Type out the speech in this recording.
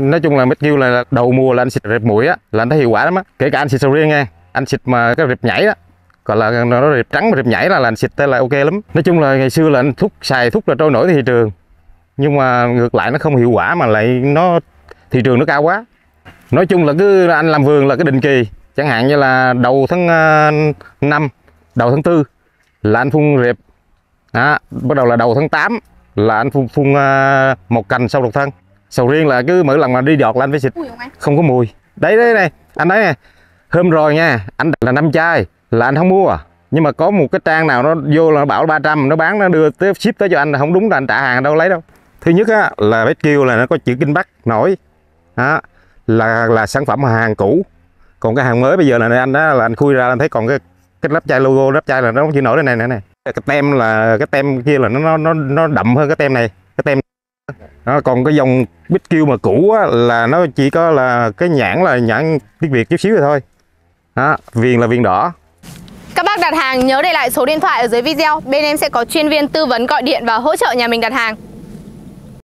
nói chung là mít kêu là đầu mùa là anh xịt rệp mũi á là anh thấy hiệu quả lắm á kể cả anh xịt sầu riêng nghe anh xịt mà cái rệp nhảy á còn là nó rệp trắng mà rệp nhảy là, là anh xịt là ok lắm nói chung là ngày xưa là anh thuốc xài thuốc là trôi nổi thị trường nhưng mà ngược lại nó không hiệu quả mà lại nó thị trường nó cao quá nói chung là cứ anh làm vườn là cái định kỳ chẳng hạn như là đầu tháng 5 à, đầu tháng 4 là anh phun rệp đó, bắt đầu là đầu tháng 8 là anh phun phun à, một cành sau độc thân sầu riêng là cứ mỗi lần mà đi đọt là anh phải xịt không có mùi đấy đấy này anh đấy nè hôm rồi nha anh là năm chai là anh không mua à nhưng mà có một cái trang nào nó vô là nó bảo 300 nó bán nó đưa tới ship tới cho anh là không đúng là anh trả hàng đâu lấy đâu thứ nhất á, là vết kêu là nó có chữ kinh bắc nổi đó, là là sản phẩm hàng cũ còn cái hàng mới bây giờ là anh đó là anh khui ra anh thấy còn cái cái lắp chai logo lắp chai là nó không chữ nổi đây này nè này. cái tem là cái tem kia là nó nó nó đậm hơn cái tem này cái tem đó, còn cái dòng bích kêu mà cũ á, là nó chỉ có là cái nhãn là nhãn tiếng việt chút xíu rồi thôi đó, viền là viền đỏ các bác đặt hàng nhớ để lại số điện thoại ở dưới video bên em sẽ có chuyên viên tư vấn gọi điện và hỗ trợ nhà mình đặt hàng